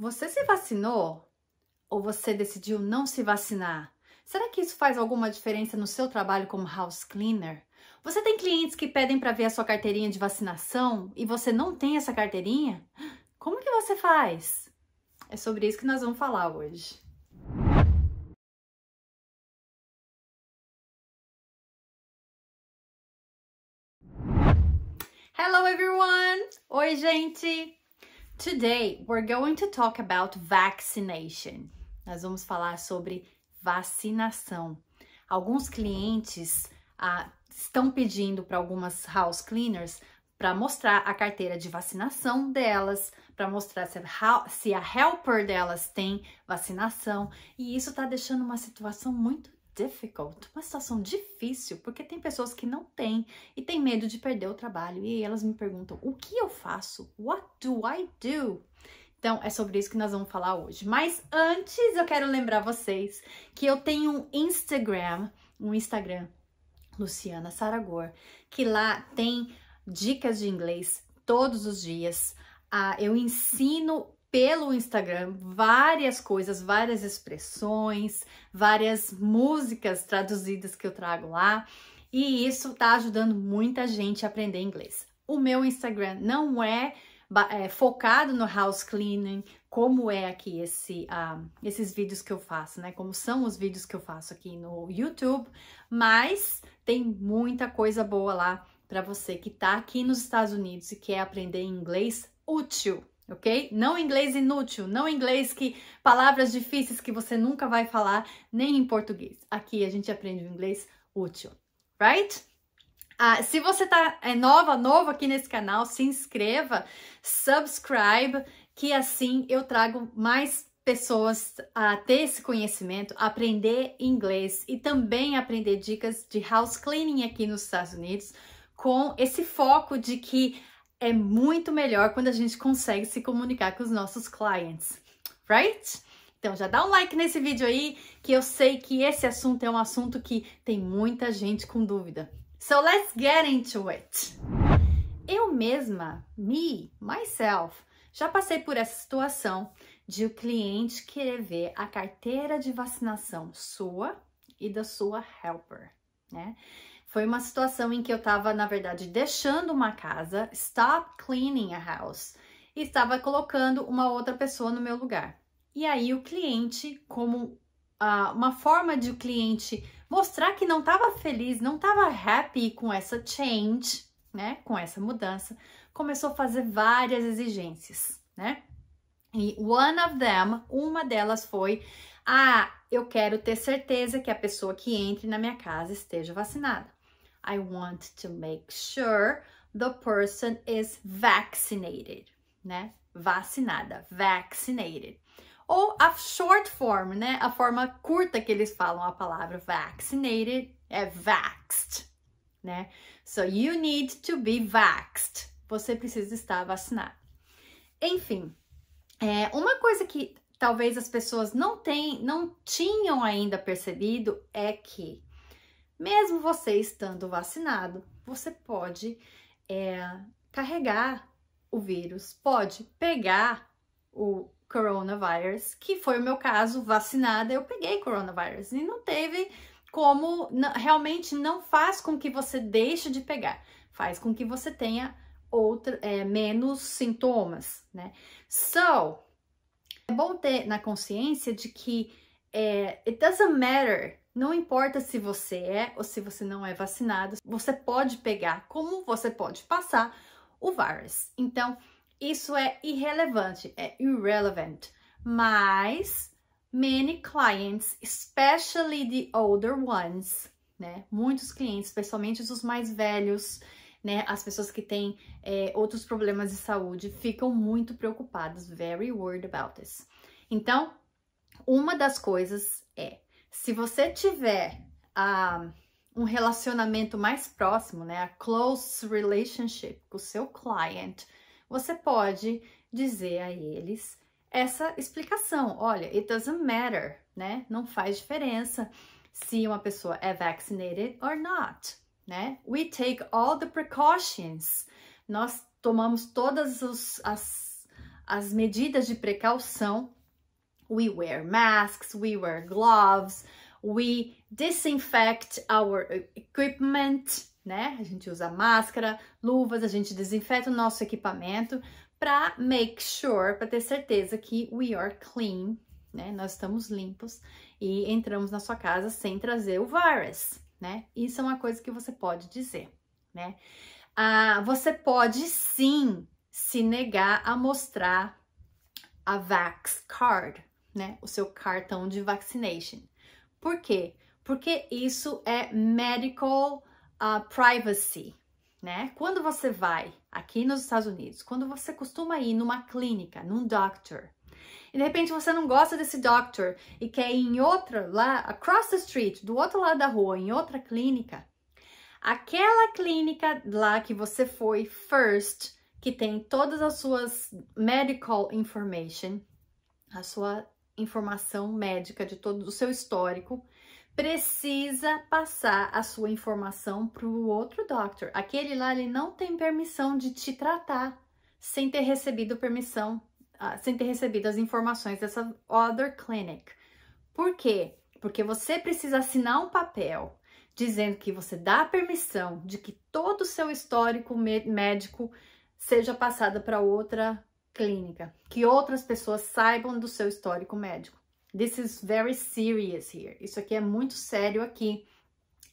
Você se vacinou? Ou você decidiu não se vacinar? Será que isso faz alguma diferença no seu trabalho como house cleaner? Você tem clientes que pedem para ver a sua carteirinha de vacinação e você não tem essa carteirinha? Como que você faz? É sobre isso que nós vamos falar hoje. Hello everyone! Oi, gente! Today we're going to talk about vaccination. Nós vamos falar sobre vacinação. Alguns clientes ah, estão pedindo para algumas house cleaners para mostrar a carteira de vacinação delas, para mostrar se a, se a helper delas tem vacinação, e isso está deixando uma situação muito difficult, uma situação difícil, porque tem pessoas que não têm e tem medo de perder o trabalho. E elas me perguntam: o que eu faço? What do I do? Então, é sobre isso que nós vamos falar hoje. Mas antes, eu quero lembrar vocês que eu tenho um Instagram, um Instagram, Luciana Saragor, que lá tem dicas de inglês todos os dias. Ah, eu ensino pelo Instagram várias coisas, várias expressões, várias músicas traduzidas que eu trago lá, e isso tá ajudando muita gente a aprender inglês. O meu Instagram não é, é focado no house cleaning, como é aqui esse, uh, esses vídeos que eu faço, né? Como são os vídeos que eu faço aqui no YouTube, mas tem muita coisa boa lá para você que tá aqui nos Estados Unidos e quer aprender inglês útil ok? Não inglês inútil, não inglês que palavras difíceis que você nunca vai falar, nem em português. Aqui a gente aprende o inglês útil, right? Ah, se você tá é nova, novo aqui nesse canal, se inscreva, subscribe, que assim eu trago mais pessoas a ter esse conhecimento, aprender inglês e também aprender dicas de house cleaning aqui nos Estados Unidos, com esse foco de que é muito melhor quando a gente consegue se comunicar com os nossos clientes, right? Então já dá um like nesse vídeo aí, que eu sei que esse assunto é um assunto que tem muita gente com dúvida. So let's get into it. Eu mesma, me, myself, já passei por essa situação de o cliente querer ver a carteira de vacinação sua e da sua helper, né? Foi uma situação em que eu estava, na verdade, deixando uma casa, stop cleaning a house, e estava colocando uma outra pessoa no meu lugar. E aí o cliente, como ah, uma forma de o cliente mostrar que não estava feliz, não estava happy com essa change, né, com essa mudança, começou a fazer várias exigências, né? E one of them, uma delas foi: ah, eu quero ter certeza que a pessoa que entre na minha casa esteja vacinada. I want to make sure the person is vaccinated, né? Vacinada, vaccinated. Ou a short form, né? A forma curta que eles falam a palavra vaccinated é vaxed, né? So you need to be vaxed. Você precisa estar vacinado. Enfim, é, uma coisa que talvez as pessoas não, tem, não tinham ainda percebido é que mesmo você estando vacinado, você pode é, carregar o vírus, pode pegar o coronavírus, que foi o meu caso, vacinada, eu peguei coronavírus e não teve como, realmente não faz com que você deixe de pegar, faz com que você tenha outra, é, menos sintomas, né? So, é bom ter na consciência de que é, it doesn't matter não importa se você é ou se você não é vacinado, você pode pegar, como você pode passar o vírus. Então, isso é irrelevante, é irrelevant. Mas many clients, especially the older ones, né? Muitos clientes, especialmente os mais velhos, né? As pessoas que têm é, outros problemas de saúde ficam muito preocupadas, very worried about this. Então, uma das coisas é se você tiver ah, um relacionamento mais próximo, né, a close relationship com o seu client, você pode dizer a eles essa explicação. Olha, it doesn't matter, né? Não faz diferença se uma pessoa é vaccinated or not, né? We take all the precautions. Nós tomamos todas os, as, as medidas de precaução We wear masks, we wear gloves, we disinfect our equipment, né? A gente usa máscara, luvas, a gente desinfeta o nosso equipamento para make sure, para ter certeza que we are clean, né? Nós estamos limpos e entramos na sua casa sem trazer o vírus, né? Isso é uma coisa que você pode dizer, né? Ah, você pode sim se negar a mostrar a vax card, né, o seu cartão de vaccination. Por quê? Porque isso é medical uh, privacy, né? Quando você vai aqui nos Estados Unidos, quando você costuma ir numa clínica, num doctor, e de repente você não gosta desse doctor e quer ir em outra lá, across the street, do outro lado da rua, em outra clínica, aquela clínica lá que você foi first, que tem todas as suas medical information, a sua informação médica, de todo o seu histórico, precisa passar a sua informação para o outro doctor. Aquele lá, ele não tem permissão de te tratar sem ter recebido permissão, ah, sem ter recebido as informações dessa other clinic. Por quê? Porque você precisa assinar um papel dizendo que você dá permissão de que todo o seu histórico médico seja passado para outra clínica, que outras pessoas saibam do seu histórico médico. This is very serious here. Isso aqui é muito sério aqui.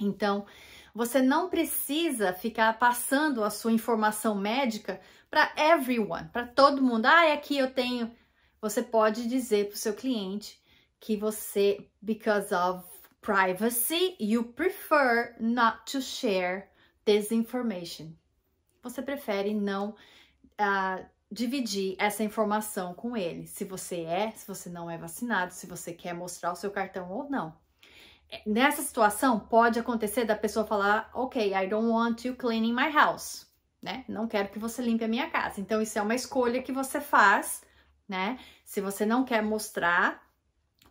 Então, você não precisa ficar passando a sua informação médica para everyone, para todo mundo. Ah, aqui é eu tenho. Você pode dizer para o seu cliente que você, because of privacy, you prefer not to share this information. Você prefere não uh, dividir essa informação com ele, se você é, se você não é vacinado, se você quer mostrar o seu cartão ou não. É, nessa situação, pode acontecer da pessoa falar, ok, I don't want you cleaning my house, né? Não quero que você limpe a minha casa. Então, isso é uma escolha que você faz, né? Se você não quer mostrar,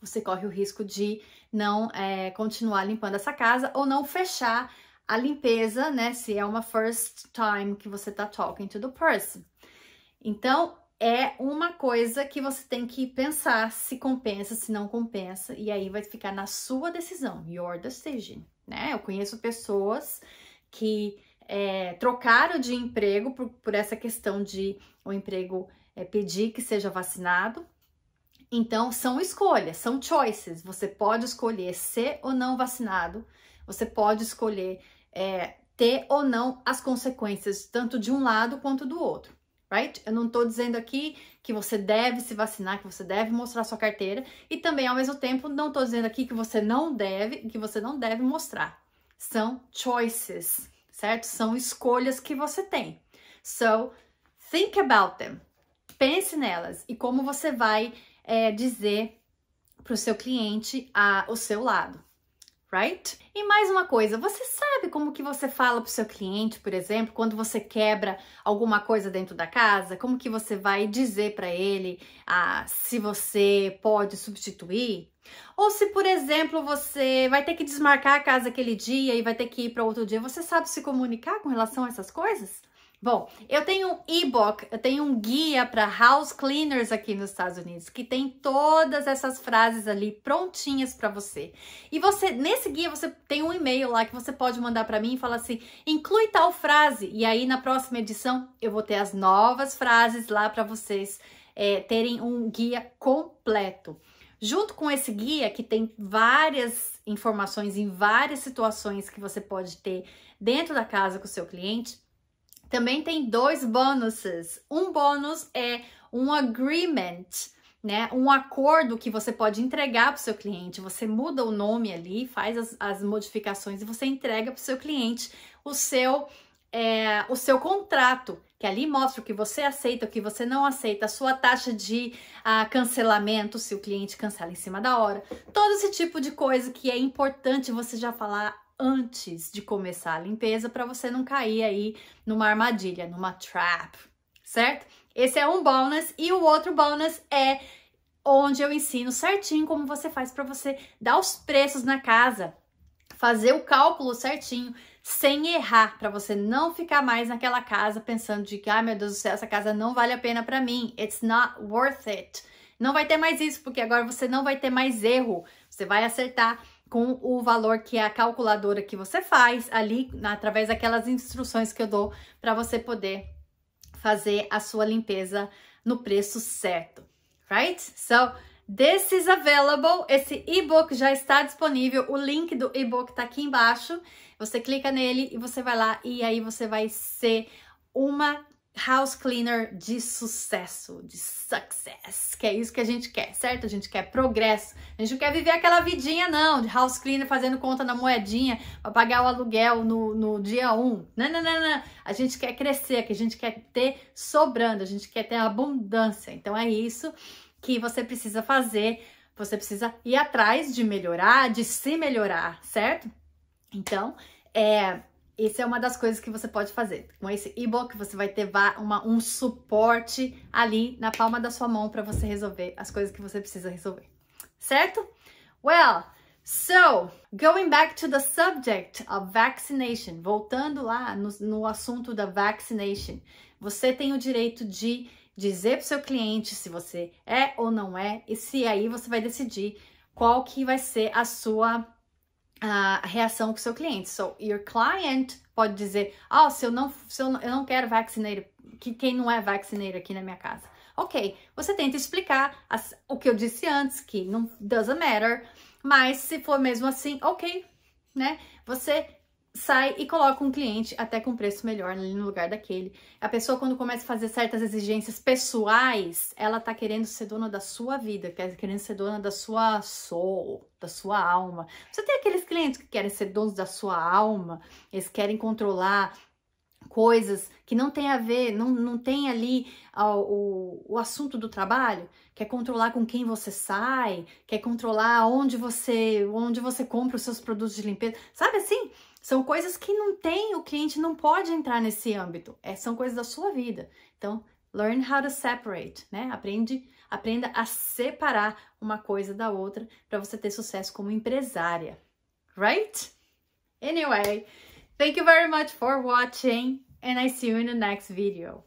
você corre o risco de não é, continuar limpando essa casa ou não fechar a limpeza, né? Se é uma first time que você tá talking to the person. Então, é uma coisa que você tem que pensar se compensa, se não compensa, e aí vai ficar na sua decisão, your decision, né? Eu conheço pessoas que é, trocaram de emprego por, por, essa questão de o emprego é, pedir que seja vacinado. Então, são escolhas, são choices. Você pode escolher ser ou não vacinado, você pode escolher é, ter ou não as consequências, tanto de um lado quanto do outro right? Eu não estou dizendo aqui que você deve se vacinar, que você deve mostrar sua carteira e também ao mesmo tempo não estou dizendo aqui que você não deve, que você não deve mostrar. São choices, certo? São escolhas que você tem. So think about them, pense nelas e como você vai é, dizer para o seu cliente a, o seu lado right? E mais uma coisa, você sabe como que você fala para o seu cliente, por exemplo, quando você quebra alguma coisa dentro da casa, como que você vai dizer para ele ah, se você pode substituir? Ou se, por exemplo, você vai ter que desmarcar a casa aquele dia e vai ter que ir para outro dia, você sabe se comunicar com relação a essas coisas? Bom, eu tenho um e-book, eu tenho um guia para house cleaners aqui nos Estados Unidos, que tem todas essas frases ali prontinhas para você. E você, nesse guia, você tem um e-mail lá que você pode mandar para mim e falar assim: inclui tal frase. E aí na próxima edição eu vou ter as novas frases lá para vocês é, terem um guia completo. Junto com esse guia, que tem várias informações em várias situações que você pode ter dentro da casa com o seu cliente também tem dois bônus. Um bônus é um agreement, né? Um acordo que você pode entregar para o seu cliente. Você muda o nome ali, faz as, as modificações e você entrega para o seu cliente o seu, é, o seu contrato que ali mostra o que você aceita, o que você não aceita, a sua taxa de uh, cancelamento, se o cliente cancela em cima da hora, todo esse tipo de coisa que é importante você já falar antes de começar a limpeza para você não cair aí numa armadilha, numa trap, certo? Esse é um bonus e o outro bonus é onde eu ensino certinho como você faz para você dar os preços na casa, fazer o cálculo certinho, sem errar, para você não ficar mais naquela casa pensando de que, ai ah, meu Deus do céu, essa casa não vale a pena para mim, it's not worth it. Não vai ter mais isso, porque agora você não vai ter mais erro, você vai acertar com o valor que é a calculadora que você faz ali, através daquelas instruções que eu dou para você poder fazer a sua limpeza no preço certo, right? So, this is available. Esse e-book já está disponível. O link do e-book está aqui embaixo. Você clica nele e você vai lá e aí você vai ser uma house cleaner de sucesso, de success, que é isso que a gente quer, certo? A gente quer progresso. A gente não quer viver aquela vidinha, não, de house cleaner fazendo conta na moedinha para pagar o aluguel no, no dia 1. Um. Não, não, não, não. A gente quer crescer, que a gente quer ter sobrando, a gente quer ter abundância. Então é isso que você precisa fazer. Você precisa ir atrás de melhorar, de se melhorar, certo? Então, é, isso é uma das coisas que você pode fazer. Com esse e-book, você vai ter uma, um suporte ali na palma da sua mão para você resolver as coisas que você precisa resolver. Certo? Well, so going back to the subject of vaccination, voltando lá no, no assunto da vaccination, você tem o direito de dizer para o seu cliente se você é ou não é, e se aí você vai decidir qual que vai ser a sua a reação com seu cliente. So, your client pode dizer, ah, oh, se eu não, se eu, eu não quero vaccinator, que quem não é vaccinator aqui na minha casa. Ok, você tenta explicar as, o que eu disse antes, que não doesn't matter, mas se for mesmo assim, ok, né? Você sai e coloca um cliente até com preço melhor ali no lugar daquele. A pessoa quando começa a fazer certas exigências pessoais, ela tá querendo ser dona da sua vida, querendo ser dona da sua soul, da sua alma. Você tem aqueles clientes que querem ser donos da sua alma, eles querem controlar coisas que não tem a ver, não, não tem ali ó, o, o assunto do trabalho, quer é controlar com quem você sai, quer é controlar onde você, onde você compra os seus produtos de limpeza, sabe assim? São coisas que não tem, o cliente não pode entrar nesse âmbito, é, são coisas da sua vida. Então, learn how to separate, né? Aprende, aprenda a separar uma coisa da outra para você ter sucesso como empresária, right? Anyway, Thank you very much for watching and I see you in the next video.